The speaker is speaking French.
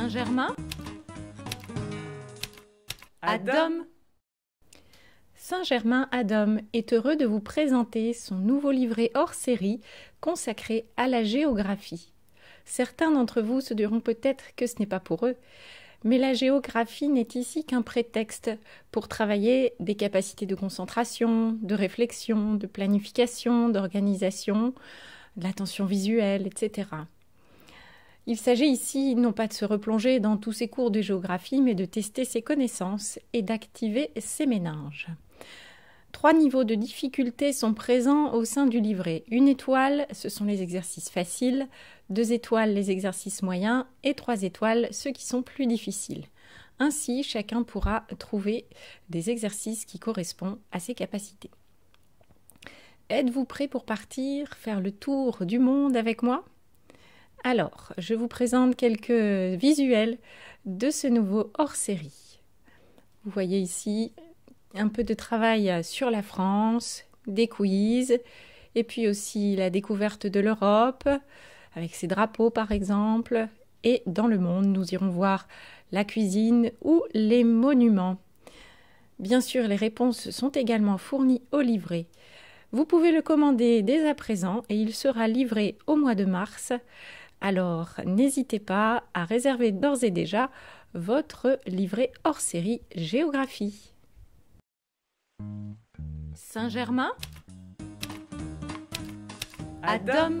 Saint-Germain Adam Saint-Germain Adam est heureux de vous présenter son nouveau livret hors série consacré à la géographie. Certains d'entre vous se diront peut-être que ce n'est pas pour eux, mais la géographie n'est ici qu'un prétexte pour travailler des capacités de concentration, de réflexion, de planification, d'organisation, de l'attention visuelle, etc. Il s'agit ici non pas de se replonger dans tous ses cours de géographie, mais de tester ses connaissances et d'activer ses méninges. Trois niveaux de difficulté sont présents au sein du livret. Une étoile, ce sont les exercices faciles, deux étoiles, les exercices moyens, et trois étoiles, ceux qui sont plus difficiles. Ainsi, chacun pourra trouver des exercices qui correspondent à ses capacités. Êtes-vous prêt pour partir, faire le tour du monde avec moi alors, je vous présente quelques visuels de ce nouveau hors-série. Vous voyez ici un peu de travail sur la France, des quiz, et puis aussi la découverte de l'Europe, avec ses drapeaux par exemple, et dans le monde, nous irons voir la cuisine ou les monuments. Bien sûr, les réponses sont également fournies au livret. Vous pouvez le commander dès à présent et il sera livré au mois de mars. Alors n'hésitez pas à réserver d'ores et déjà votre livret hors série Géographie. Saint-Germain Adam.